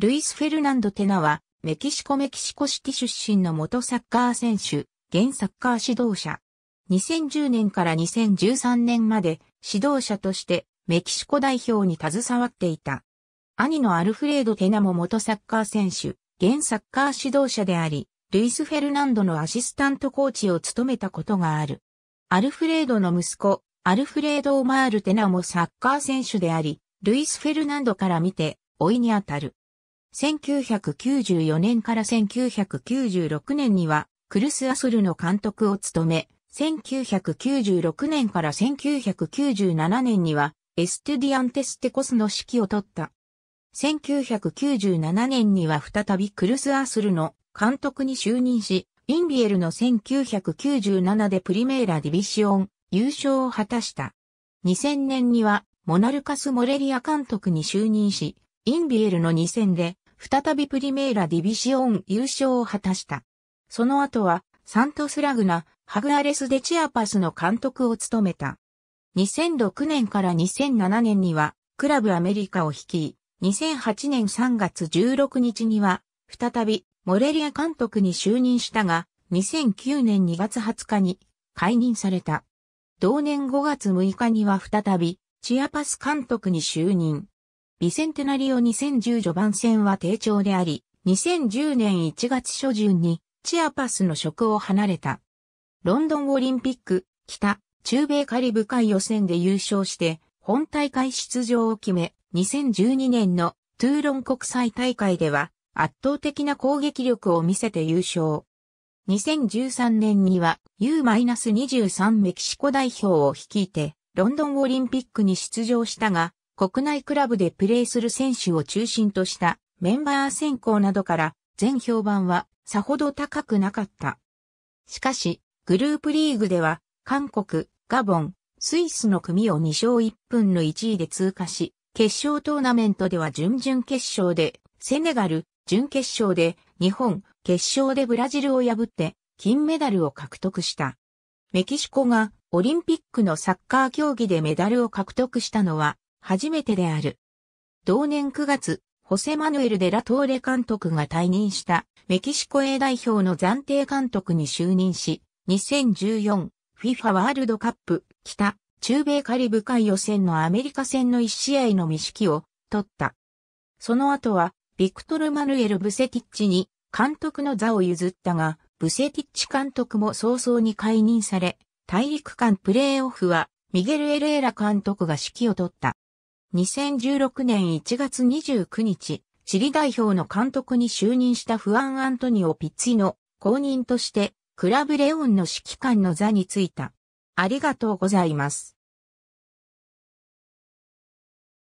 ルイス・フェルナンド・テナは、メキシコメキシコシティ出身の元サッカー選手、現サッカー指導者。2010年から2013年まで指導者としてメキシコ代表に携わっていた。兄のアルフレード・テナも元サッカー選手、現サッカー指導者であり、ルイス・フェルナンドのアシスタントコーチを務めたことがある。アルフレードの息子、アルフレード・オマール・テナもサッカー選手であり、ルイス・フェルナンドから見て、老いにあたる。1994年から1996年には、クルス・アソルの監督を務め、1996年から1997年には、エステディアンテステコスの指揮を取った。1997年には再びクルス・アソルの監督に就任し、インビエルの1997でプリメーラ・ディビシオン優勝を果たした。2000年にはモナルカス・モレリア監督に就任し、インビエルの2000で再びプリメーラ・ディビシオン優勝を果たした。その後は、サントスラグナ、ハグアレス・デ・チアパスの監督を務めた。2006年から2007年には、クラブアメリカを率い、2008年3月16日には、再び、モレリア監督に就任したが、2009年2月20日に、解任された。同年5月6日には再び、チアパス監督に就任。ビセンテナリオ2010序盤戦は低調であり、2010年1月初旬にチアパスの職を離れた。ロンドンオリンピック、北、中米カリブ海予選で優勝して、本大会出場を決め、2012年のトゥーロン国際大会では圧倒的な攻撃力を見せて優勝。2013年には U-23 メキシコ代表を率いてロンドンオリンピックに出場したが国内クラブでプレーする選手を中心としたメンバー選考などから全評判はさほど高くなかった。しかし、グループリーグでは韓国、ガボン、スイスの組を2勝1分の1位で通過し、決勝トーナメントでは準々決勝でセネガル、準決勝で日本、決勝でブラジルを破って金メダルを獲得した。メキシコがオリンピックのサッカー競技でメダルを獲得したのは初めてである。同年9月、ホセマヌエル・デラトーレ監督が退任したメキシコ A 代表の暫定監督に就任し、2014 FIFA ワールドカップ北中米カリブ海予選のアメリカ戦の1試合の未指揮を取った。その後は、ビクトル・マヌエル・ブセティッチに監督の座を譲ったが、ブセティッチ監督も早々に解任され、大陸間プレーオフはミゲル・エレーラ監督が指揮を取った。2016年1月29日、チリ代表の監督に就任したフアン・アントニオ・ピッツィの後任として、クラブレオンの指揮官の座に就いた。ありがとうございます。